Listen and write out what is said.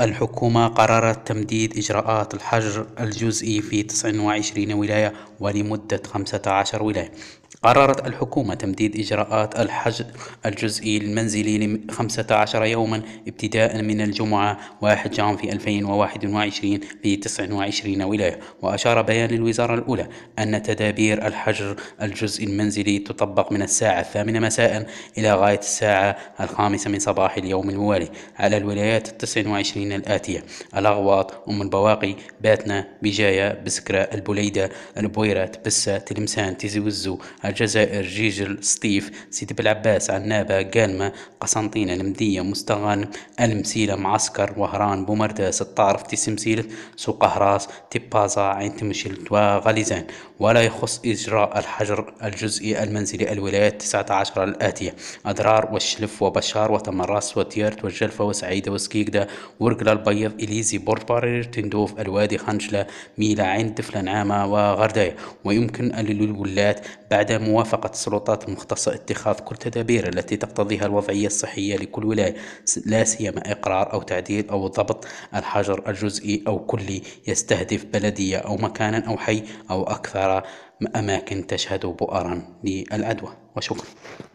الحكومة قررت تمديد إجراءات الحجر الجزئي في 29 ولاية ولمدة 15 ولاية قررت الحكومة تمديد إجراءات الحجر الجزئي المنزلي ل 15 يوما ابتداء من الجمعة 1 جان في 2021 في 29 ولاية وأشار بيان الوزارة الأولى أن تدابير الحجر الجزئي المنزلي تطبق من الساعة الثامنة مساء إلى غاية الساعة الخامسة من صباح اليوم الموالي على الولايات التسع وعشرين الآتية الأغواط أم البواقي باتنا بجاية بسكرة البليدة البويرات بسة تلمسان تيزي وزو الجزائر جيجل سطيف سيدي بلعباس عنابة قالمة قسنطينة المدية مستغان المسيلة معسكر وهران بومردة ستعرف تسمسيلة سوق هراس تبازا عين تمشيل وغليزان ولا يخص إجراء الحجر الجزئي المنزلي الولايات 19 الآتية أدرار والشلف وبشار وتمراس وتيارت والجلفة وسعيدة وسكين فيجدا ورجلا البيض إليزي بورت بارير تندوف الوادي خنشلة ميلا عين دفلا عامة وغردايا ويمكن أن بعد موافقة السلطات المختصة اتخاذ كل التدابير التي تقتضيها الوضعية الصحية لكل ولاية لا سيما إقرار أو تعديل أو ضبط الحجر الجزئي أو كلي يستهدف بلدية أو مكانا أو حي أو أكثر أماكن تشهد بؤرا للعدوى وشكرا